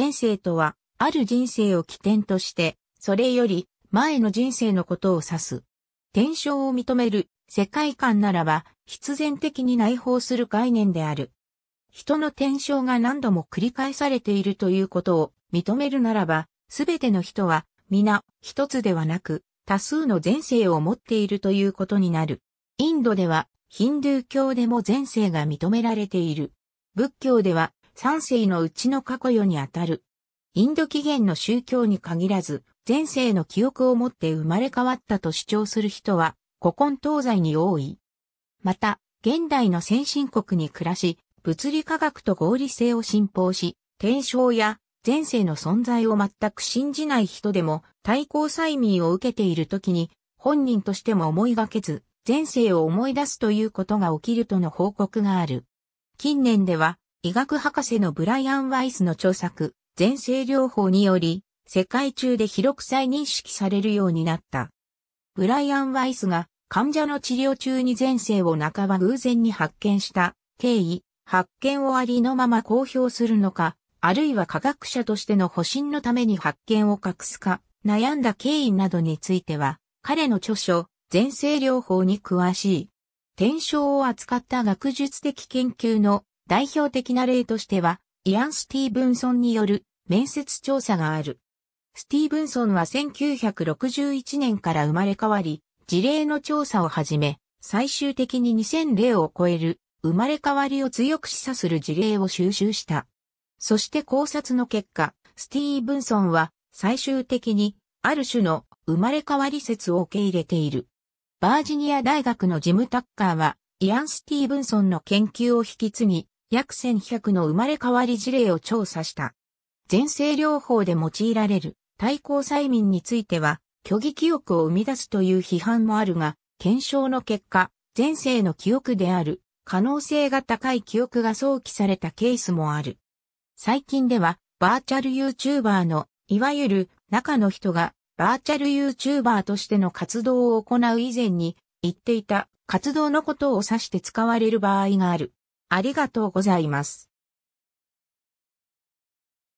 前世とは、ある人生を起点として、それより前の人生のことを指す。転生を認める世界観ならば、必然的に内包する概念である。人の転生が何度も繰り返されているということを認めるならば、すべての人は皆一つではなく多数の前世を持っているということになる。インドではヒンドゥー教でも前世が認められている。仏教では三世のうちの過去世にあたる。インド起源の宗教に限らず、前世の記憶を持って生まれ変わったと主張する人は、古今東西に多い。また、現代の先進国に暮らし、物理科学と合理性を信奉し、転生や前世の存在を全く信じない人でも対抗催眠を受けている時に本人としても思いがけず前世を思い出すということが起きるとの報告がある。近年では医学博士のブライアン・ワイスの著作、全生療法により、世界中で広く再認識されるようになった。ブライアン・ワイスが患者の治療中に前世を半ば偶然に発見した経緯、発見をありのまま公表するのか、あるいは科学者としての保身のために発見を隠すか、悩んだ経緯などについては、彼の著書、全生療法に詳しい。転生を扱った学術的研究の代表的な例としては、イアン・スティーブンソンによる面接調査がある。スティーブンソンは1961年から生まれ変わり、事例の調査をはじめ、最終的に2000例を超える生まれ変わりを強く示唆する事例を収集した。そして考察の結果、スティーブンソンは最終的にある種の生まれ変わり説を受け入れている。バージニア大学のジム・タッカーは、イアン・スティーブンソンの研究を引き継ぎ、約1100の生まれ変わり事例を調査した。前世療法で用いられる対抗催眠については、虚偽記憶を生み出すという批判もあるが、検証の結果、前世の記憶である可能性が高い記憶が想起されたケースもある。最近では、バーチャル YouTuber の、いわゆる中の人が、バーチャル YouTuber としての活動を行う以前に、言っていた活動のことを指して使われる場合がある。ありがとうございます。